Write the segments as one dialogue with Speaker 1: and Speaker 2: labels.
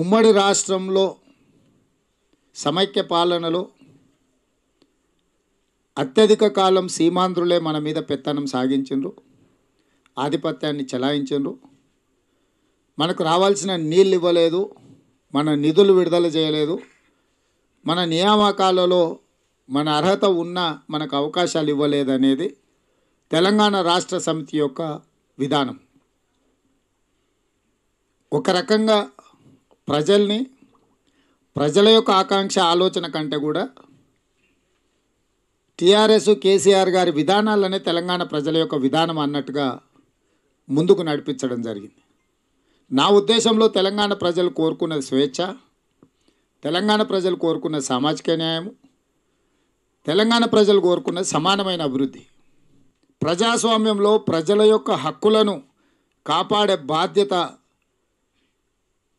Speaker 1: ఉమ్మడి రాష్ట్రంలో సమైక్య పాలనలో అత్యధిక కాలం సీమాంధ్రులే మన మీద పెత్తనం సాగించరు ఆధిపత్యాన్ని చెలాయించరు మనకు రావాల్సిన నీళ్ళు ఇవ్వలేదు మన నిధులు విడుదల చేయలేదు మన నియామకాలలో మన అర్హత ఉన్న మనకు అవకాశాలు ఇవ్వలేదనేది తెలంగాణ రాష్ట్ర సమితి యొక్క విధానం ఒక రకంగా ప్రజల్ని ప్రజల యొక్క ఆకాంక్ష ఆలోచన కంటే కూడా టీఆర్ఎస్ కేసీఆర్ గారి విధానాలనే తెలంగాణ ప్రజల యొక్క విధానం అన్నట్టుగా ముందుకు నడిపించడం జరిగింది నా ఉద్దేశంలో తెలంగాణ ప్రజలు కోరుకున్న స్వేచ్ఛ తెలంగాణ ప్రజలు కోరుకున్న సామాజిక న్యాయం తెలంగాణ ప్రజలు కోరుకున్న సమానమైన అభివృద్ధి ప్రజాస్వామ్యంలో ప్రజల యొక్క హక్కులను కాపాడే బాధ్యత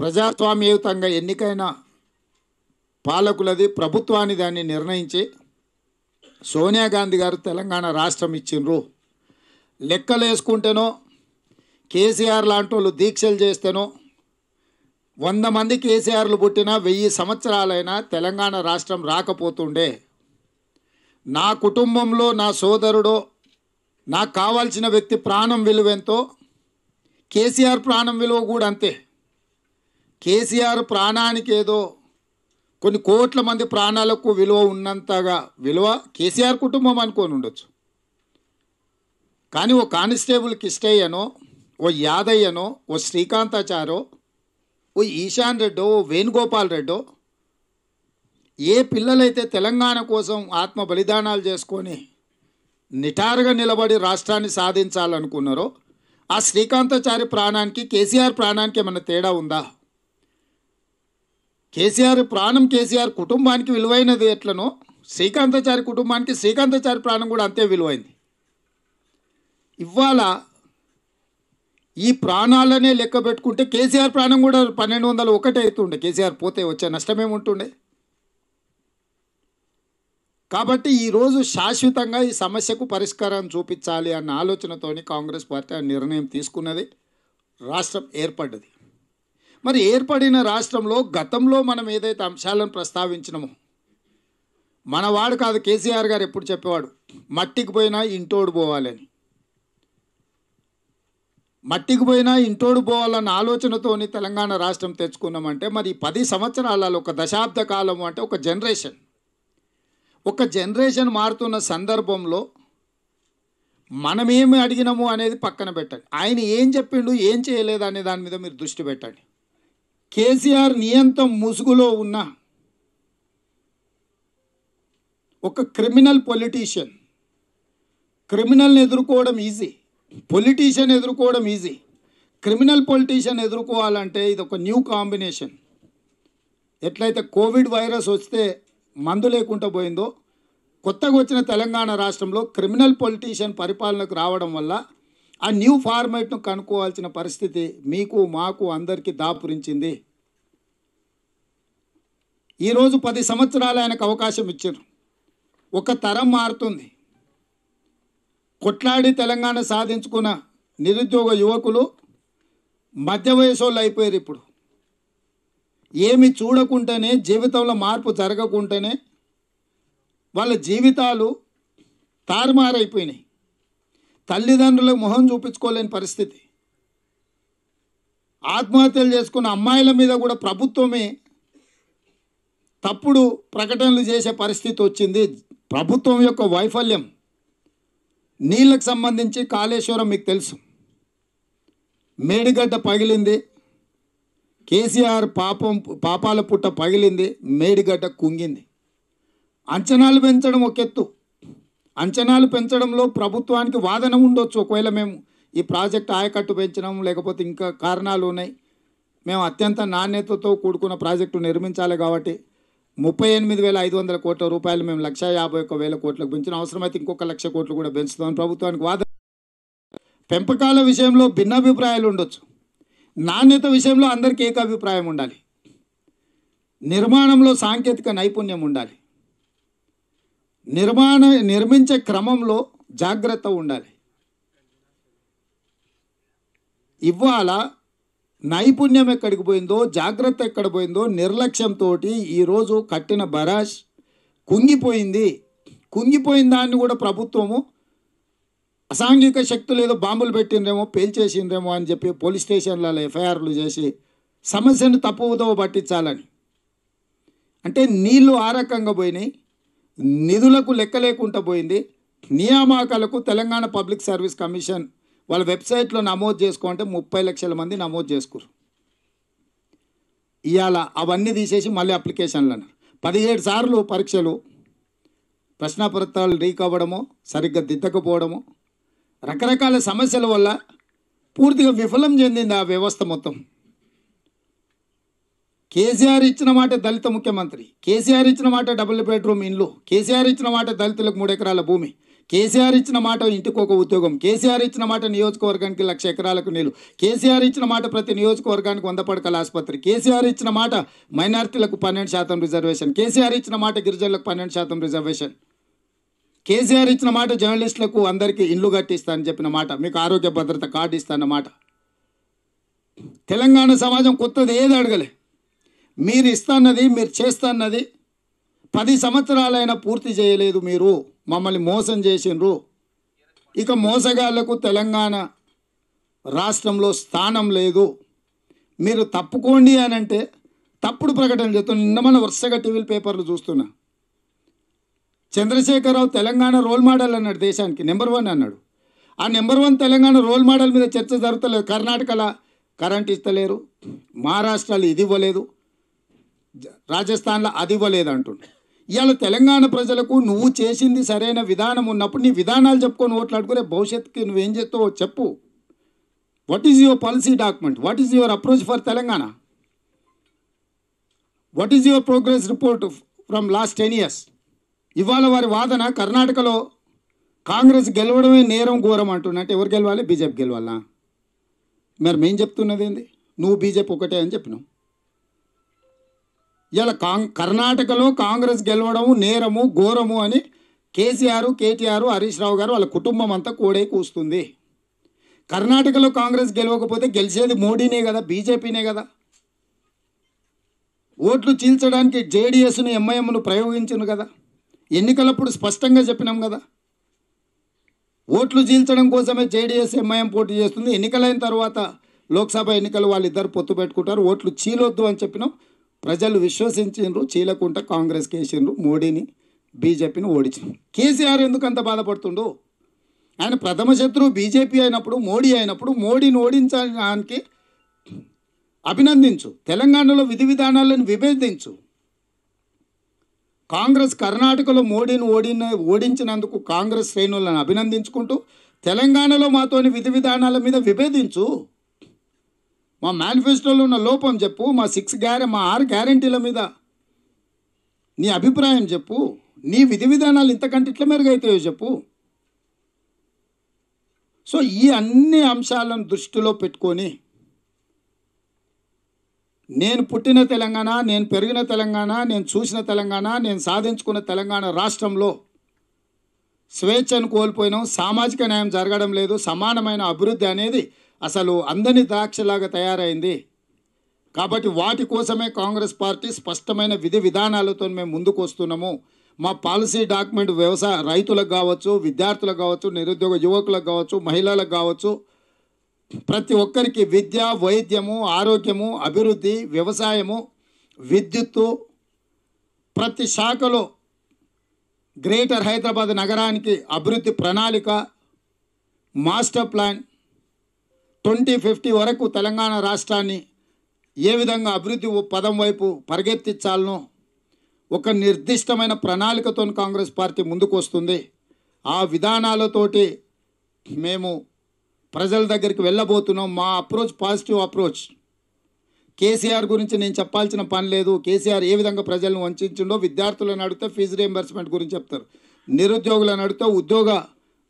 Speaker 1: ప్రజాస్వామ్యయుతంగా ఎన్నికైన పాలకులది ప్రభుత్వాన్ని దాన్ని నిర్ణయించి సోనియా గాంధీ గారు తెలంగాణ రాష్ట్రం ఇచ్చిండ్రు లెక్కలు వేసుకుంటేనో కేసీఆర్ లాంటి వాళ్ళు దీక్షలు చేస్తేనో వంద మంది కేసీఆర్లు పుట్టిన వెయ్యి సంవత్సరాలైనా తెలంగాణ రాష్ట్రం రాకపోతుండే నా కుటుంబంలో నా సోదరుడు నాకు కావాల్సిన వ్యక్తి ప్రాణం విలువెంతో కేసీఆర్ ప్రాణం విలువ కూడా అంతే కేసీఆర్ ప్రాణానికి ఏదో కొన్ని కోట్ల మంది ప్రాణాలకు విలువ ఉన్నంతగా విలువ కేసీఆర్ కుటుంబం అనుకొని ఉండొచ్చు కానీ ఓ కానిస్టేబుల్ కిష్టయ్యనో ఓ యాదయ్యనో ఓ శ్రీకాంతాచారో ఓ ఈశాన్ రెడ్డో ఓ వేణుగోపాల్ రెడ్డో ఏ పిల్లలైతే తెలంగాణ కోసం ఆత్మ బలిదానాలు చేసుకొని నిటారుగా నిలబడి రాష్ట్రాన్ని సాధించాలనుకున్నారో ఆ శ్రీకాంతాచారి ప్రాణానికి కేసీఆర్ ప్రాణానికి ఏమైనా తేడా ఉందా కేసీఆర్ ప్రాణం కేసీఆర్ కుటుంబానికి విలువైనది ఎట్లనో శ్రీకాంతాచారి కుటుంబానికి శ్రీకాంతాచారి ప్రాణం కూడా అంతే విలువైంది ఇవాళ ఈ ప్రాణాలనే లెక్క పెట్టుకుంటే కేసీఆర్ ప్రాణం కూడా పన్నెండు వందల ఒకటి అవుతుండే కేసీఆర్ పోతే వచ్చే ఉంటుండే కాబట్టి ఈరోజు శాశ్వతంగా ఈ సమస్యకు పరిష్కారం చూపించాలి అన్న ఆలోచనతోని కాంగ్రెస్ పార్టీ ఆ నిర్ణయం తీసుకున్నది రాష్ట్రం ఏర్పడ్డది మరి ఏర్పడిన రాష్ట్రంలో గతంలో మనం ఏదైతే అంశాలను ప్రస్తావించినమో మనవాడు కాదు కేసీఆర్ గారు ఎప్పుడు చెప్పేవాడు మట్టికి పోయినా ఇంటోడు పోవాలని మట్టికి పోయినా ఇంటోడు పోవాలన్న ఆలోచనతోని తెలంగాణ రాష్ట్రం తెచ్చుకున్నామంటే మరి పది సంవత్సరాలలో ఒక దశాబ్ద కాలం అంటే ఒక జనరేషన్ ఒక జనరేషన్ మారుతున్న సందర్భంలో మనమేమి అడిగినాము అనేది పక్కన పెట్టండి ఆయన ఏం చెప్పిండు ఏం చేయలేదు అనే దాని మీద మీరు దృష్టి పెట్టండి కేసీఆర్ నియంత్రం ముసుగులో ఉన్న ఒక క్రిమినల్ పొలిటీషియన్ క్రిమినల్ని ఎదుర్కోవడం ఈజీ పొలిటీషియన్ ఎదుర్కోవడం ఈజీ క్రిమినల్ పొలిటీషియన్ ఎదుర్కోవాలంటే ఇది ఒక న్యూ కాంబినేషన్ ఎట్లయితే కోవిడ్ వైరస్ వస్తే మందు లేకుండా పోయిందో కొత్తగా వచ్చిన తెలంగాణ రాష్ట్రంలో క్రిమినల్ పొలిటీషియన్ పరిపాలనకు రావడం వల్ల ఆ న్యూ ఫార్మేట్ను కనుక్కోవాల్సిన పరిస్థితి మీకు మాకు అందరికీ దాపురించింది ఈరోజు పది సంవత్సరాలు ఆయనకు అవకాశం ఇచ్చారు ఒక తరం మారుతుంది కొట్లాడి తెలంగాణ సాధించుకున్న నిరుద్యోగ యువకులు మధ్య వయసు అయిపోయారు ఇప్పుడు ఏమి చూడకుండానే జీవితంలో మార్పు జరగకుండానే వాళ్ళ జీవితాలు తారుమారైపోయినాయి తల్లిదండ్రులకు మొహం చూపించుకోలేని పరిస్థితి ఆత్మహత్యలు చేసుకున్న అమ్మాయిల మీద కూడా ప్రభుత్వమే తప్పుడు ప్రకటనలు చేసే పరిస్థితి వచ్చింది ప్రభుత్వం యొక్క వైఫల్యం నీళ్ళకు సంబంధించి కాళేశ్వరం మీకు తెలుసు మేడిగడ్డ పగిలింది కేసీఆర్ పాపం పాపాల పుట్ట పగిలింది మేడిగడ్డ కుంగింది అంచనాలు పెంచడం ఒక ఎత్తు అంచనాలు పెంచడంలో ప్రభుత్వానికి వాదన ఉండొచ్చు ఒకవేళ మేము ఈ ప్రాజెక్ట్ ఆయకట్టు పెంచడం లేకపోతే ఇంకా కారణాలు ఉన్నాయి మేము అత్యంత నాణ్యతతో కూడుకున్న ప్రాజెక్టు నిర్మించాలి కాబట్టి ముప్పై ఎనిమిది వేల ఐదు వందల కోట్ల రూపాయలు మేము లక్ష యాభై ఒక్క వేల కోట్లకు పెంచిన అవసరమైతే ఇంకొక లక్ష కోట్లు కూడా పెంచుతామని ప్రభుత్వానికి వాదన పెంపకాల విషయంలో భిన్నాభిప్రాయాలు ఉండొచ్చు నాణ్యత విషయంలో అందరికీ ఏకాభిప్రాయం ఉండాలి నిర్మాణంలో సాంకేతిక నైపుణ్యం ఉండాలి నిర్మాణ నిర్మించే క్రమంలో జాగ్రత్త ఉండాలి ఇవాళ నైపుణ్యం ఎక్కడికి పోయిందో జాగ్రత్త ఎక్కడ పోయిందో నిర్లక్ష్యంతో ఈరోజు కట్టిన బరాష్ కుంగిపోయింది కుంగిపోయిన దాన్ని కూడా ప్రభుత్వము అసాంఘిక శక్తులు ఏదో బాంబులు పెట్టిండ్రేమో పేల్చేసిండ్రేమో అని చెప్పి పోలీస్ స్టేషన్లలో ఎఫ్ఐఆర్లు చేసి సమస్యను తప్పుదోవ పట్టించాలని అంటే నీళ్లు ఆ రకంగా పోయినాయి నిధులకు లెక్క లేకుండా పోయింది నియామకాలకు తెలంగాణ పబ్లిక్ సర్వీస్ కమిషన్ వాళ్ళ వెబ్సైట్లో నమోదు చేసుకుంటే ముప్పై లక్షల మంది నమోదు చేసుకోరు ఇవాళ అవన్నీ తీసేసి మళ్ళీ అప్లికేషన్లు అన్నారు పదిహేడు సార్లు పరీక్షలు ప్రశ్నపత్రాలు లీక్ అవ్వడము సరిగ్గా దిద్దకపోవడము రకరకాల సమస్యల వల్ల పూర్తిగా విఫలం చెందింది ఆ వ్యవస్థ మొత్తం కేసీఆర్ ఇచ్చిన మాట దళిత ముఖ్యమంత్రి కేసీఆర్ ఇచ్చిన మాట డబుల్ బెడ్రూమ్ ఇండ్లు కేసీఆర్ ఇచ్చిన మాట దళితులకు మూడు ఎకరాల భూమి కేసీఆర్ ఇచ్చిన మాట ఇంటికి ఒక ఉద్యోగం కేసీఆర్ ఇచ్చిన మాట నియోజకవర్గానికి లక్ష ఎకరాలకు నీళ్లు కేసీఆర్ ఇచ్చిన మాట ప్రతి నియోజకవర్గానికి వంద పడకల ఆసుపత్రి కేసీఆర్ ఇచ్చిన మాట మైనార్టీలకు పన్నెండు శాతం రిజర్వేషన్ కేసీఆర్ ఇచ్చిన మాట గిరిజనులకు పన్నెండు శాతం రిజర్వేషన్ కేసీఆర్ ఇచ్చిన మాట జర్నలిస్టులకు అందరికీ ఇండ్లు కట్టిస్తానని చెప్పిన మాట మీకు ఆరోగ్య భద్రత కార్డు ఇస్తానన్నమాట తెలంగాణ సమాజం కొత్తది ఏది అడగలే మీరు ఇస్తాన్నది మీరు చేస్తాన్నది పది సంవత్సరాలైనా పూర్తి చేయలేదు మీరు మమ్మల్ని మోసం చేసిండ్రు ఇక మోసగాళ్లకు తెలంగాణ రాష్ట్రంలో స్థానం లేదు మీరు తప్పుకోండి అని అంటే తప్పుడు ప్రకటన చేస్తున్న నిన్న మన వరుసగా టీవీ పేపర్లు చూస్తున్నా చంద్రశేఖరరావు తెలంగాణ రోల్ మోడల్ అన్నాడు దేశానికి నెంబర్ వన్ అన్నాడు ఆ number one Telangana role model మీద చర్చ జరుగుతలేదు కర్ణాటకలో కరెంట్ ఇస్తలేరు మహారాష్ట్రలో ఇది ఇవ్వలేదు రాజస్థాన్లో అది ఇవ్వలేదు అంటుండే ఇవాళ తెలంగాణ ప్రజలకు నువ్వు చేసింది సరైన విధానం ఉన్నప్పుడు నీ విధానాలు చెప్పుకొని ఓట్లాడుకునే భవిష్యత్తుకి నువ్వేం చేస్తావో చెప్పు what is your policy document what is your approach for Telangana what is your progress report from last ten years ఇవాళ వారి వాదన కర్ణాటకలో కాంగ్రెస్ గెలవడమే నేరం ఘోరం అంటున్నట్టు ఎవరు గెలవాలి బీజేపీ గెలవాలా మరి మేం చెప్తున్నది ఏంది నువ్వు బీజేపీ ఒకటే అని చెప్పినావు ఇలా కాంగ్ కర్ణాటకలో కాంగ్రెస్ గెలవడము నేరము ఘోరము అని కేసీఆర్ కేటీఆర్ హరీష్ రావు గారు వాళ్ళ కుటుంబం అంతా కోడే కూస్తుంది కర్ణాటకలో కాంగ్రెస్ గెలవకపోతే గెలిచేది మోడీనే కదా బీజేపీనే కదా ఓట్లు చీల్చడానికి జేడీఎస్ను ఎంఐఎంను ప్రయోగించను కదా ఎన్నికలప్పుడు స్పష్టంగా చెప్పినాం కదా ఓట్లు చీల్చడం కోసమే జేడిఎస్ ఎంఐఎం పోటీ చేస్తుంది ఎన్నికలైన తర్వాత లోక్సభ ఎన్నికలు వాళ్ళిద్దరు పొత్తు పెట్టుకుంటారు ఓట్లు చీలొద్దు అని చెప్పినాం ప్రజలు విశ్వసించిండ్రు చీలకుంట కాంగ్రెస్ వేసిండ్రు మోడీని బీజేపీని ఓడించిండ్రు కేసీఆర్ ఎందుకు అంత బాధపడుతుండో ఆయన ప్రథమ శత్రువు బీజేపీ అయినప్పుడు మోడీ అయినప్పుడు మోడీని ఓడించడానికి అభినందించు తెలంగాణలో విధి విధానాలను విభేదించు కాంగ్రెస్ కర్ణాటకలో మోడీని ఓడిన ఓడించినందుకు కాంగ్రెస్ శ్రేణులను అభినందించుకుంటూ తెలంగాణలో మాతోని విధి విధానాల మీద విభేదించు మా మేనిఫెస్టోలో ఉన్న లోపం చెప్పు మా సిక్స్ గ్యారె మా ఆరు గ్యారంటీల మీద నీ అభిప్రాయం చెప్పు నీ విధి విధానాలు ఇంతకంటే ఇట్లా మెరుగైతాయో చెప్పు సో ఈ అన్ని అంశాలను దృష్టిలో పెట్టుకొని నేను పుట్టిన తెలంగాణ నేను పెరిగిన తెలంగాణ నేను చూసిన తెలంగాణ నేను సాధించుకున్న తెలంగాణ రాష్ట్రంలో స్వేచ్ఛను కోల్పోయినాం సామాజిక న్యాయం జరగడం లేదు సమానమైన అభివృద్ధి అనేది అసలు అందని ద్రాక్షలాగా తయారైంది కాబట్టి వాటి కోసమే కాంగ్రెస్ పార్టీ స్పష్టమైన విధి విధానాలతో మేము ముందుకు వస్తున్నాము మా పాలసీ డాక్యుమెంట్ వ్యవసాయ రైతులకు కావచ్చు విద్యార్థులకు కావచ్చు నిరుద్యోగ యువకులకు కావచ్చు మహిళలకు కావచ్చు ప్రతి ఒక్కరికి విద్య వైద్యము ఆరోగ్యము అభివృద్ధి వ్యవసాయము విద్యుత్తు ప్రతి శాఖలో గ్రేటర్ హైదరాబాద్ నగరానికి అభివృద్ధి ప్రణాళిక మాస్టర్ ప్లాన్ ట్వంటీ ఫిఫ్టీ వరకు తెలంగాణ రాష్ట్రాన్ని ఏ విధంగా అభివృద్ధి పదం వైపు పరిగెత్తించాలనో ఒక నిర్దిష్టమైన ప్రణాళికతో కాంగ్రెస్ పార్టీ ముందుకు వస్తుంది ఆ విధానాలతోటి మేము ప్రజల దగ్గరికి వెళ్ళబోతున్నాం మా అప్రోచ్ పాజిటివ్ అప్రోచ్ కేసీఆర్ గురించి నేను చెప్పాల్సిన పని లేదు కేసీఆర్ ఏ విధంగా ప్రజలను వంచించిండో విద్యార్థులను అడిగితే ఫీజు రియంబర్స్మెంట్ గురించి చెప్తారు నిరుద్యోగులను అడిగితే ఉద్యోగ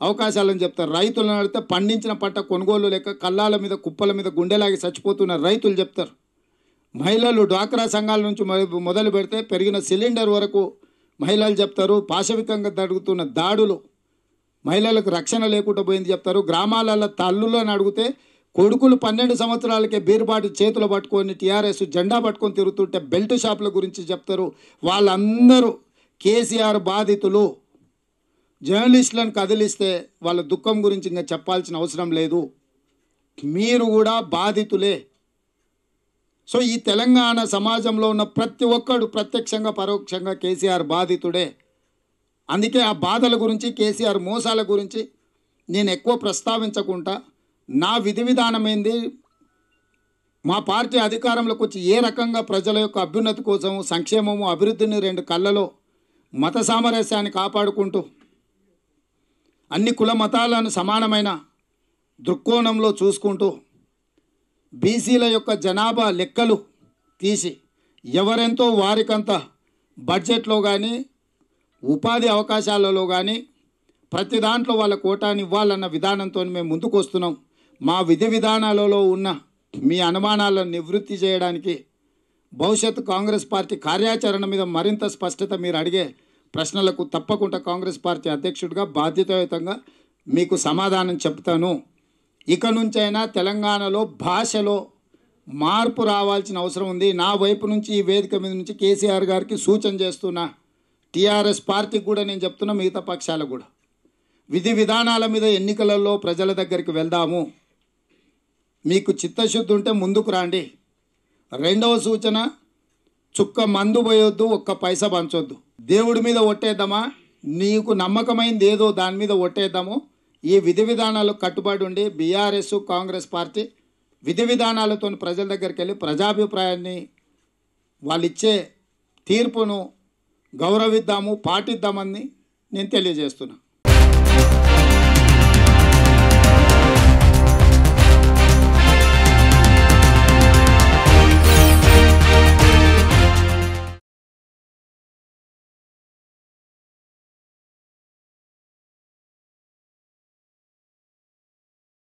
Speaker 1: అవకాశాలని చెప్తారు రైతులను అడిగితే పండించిన పంట కొనుగోలు లేక కళ్ళాల మీద కుప్పల మీద గుండెలాగి చచ్చిపోతున్న రైతులు చెప్తారు మహిళలు డ్వాక్రా సంఘాల నుంచి మొదలు పెడితే పెరిగిన సిలిండర్ వరకు మహిళలు చెప్తారు పాశవికంగా జరుగుతున్న దాడులు మహిళలకు రక్షణ లేకుండా పోయింది చెప్తారు గ్రామాలలో తల్లులను అడిగితే కొడుకులు పన్నెండు సంవత్సరాలకే బీరుబాటు చేతులు పట్టుకొని టీఆర్ఎస్ జెండా పట్టుకొని తిరుగుతుంటే బెల్ట్ షాపుల గురించి చెప్తారు వాళ్ళందరూ కేసీఆర్ బాధితులు జర్నలిస్టులను కదిలిస్తే వాళ్ళ దుఃఖం గురించి ఇంకా చెప్పాల్సిన అవసరం లేదు మీరు కూడా బాధితులే సో ఈ తెలంగాణ సమాజంలో ఉన్న ప్రతి ఒక్కడు ప్రత్యక్షంగా పరోక్షంగా కేసీఆర్ బాధితుడే అందుకే ఆ బాధల గురించి కేసీఆర్ మోసాల గురించి నేను ఎక్కువ ప్రస్తావించకుండా నా విధి విధానమైంది మా పార్టీ అధికారంలోకి వచ్చి ఏ రకంగా ప్రజల యొక్క అభ్యున్నతి కోసము సంక్షేమము అభివృద్ధిని రెండు కళ్ళలో మత సామరస్యాన్ని కాపాడుకుంటూ అన్ని కుల మతాలను సమానమైన దృక్కోణంలో చూసుకుంటూ బీసీల యొక్క జనాభా లెక్కలు తీసి ఎవరెంతో వారికంత బడ్జెట్లో కానీ ఉపాధి అవకాశాలలో కానీ ప్రతి దాంట్లో వాళ్ళ కోటాని ఇవ్వాలన్న విధానంతో మేము ముందుకు వస్తున్నాం మా విధి విధానాలలో ఉన్న మీ అనుమానాలను నివృత్తి చేయడానికి భవిష్యత్ కాంగ్రెస్ పార్టీ కార్యాచరణ మీద మరింత స్పష్టత మీరు అడిగే ప్రశ్నలకు తప్పకుండా కాంగ్రెస్ పార్టీ అధ్యక్షుడిగా బాధ్యతాయుతంగా మీకు సమాధానం చెప్తాను ఇక నుంచైనా తెలంగాణలో భాషలో మార్పు రావాల్సిన అవసరం ఉంది నా వైపు నుంచి ఈ వేదిక మీద నుంచి కేసీఆర్ గారికి సూచన చేస్తున్నా టీఆర్ఎస్ పార్టీకి కూడా నేను చెప్తున్నా మిగతా పక్షాలకు కూడా విధి విధానాల మీద ఎన్నికలలో ప్రజల దగ్గరికి వెళ్దాము మీకు చిత్తశుద్ధి ఉంటే ముందుకు రండి రెండవ సూచన చుక్క మందు పోయొద్దు ఒక్క పైసా పంచొద్దు దేవుడి మీద ఒట్టేద్దామా నీకు నమ్మకమైంది ఏదో దాని మీద ఒట్టేద్దాము ఈ విధి విధానాలకు కట్టుబడి ఉండి బీఆర్ఎస్ కాంగ్రెస్ పార్టీ విధి విధానాలతో ప్రజల దగ్గరికి వెళ్ళి ప్రజాభిప్రాయాన్ని వాళ్ళు ఇచ్చే తీర్పును గౌరవిద్దాము పాటిద్దామని నేను తెలియజేస్తున్నాను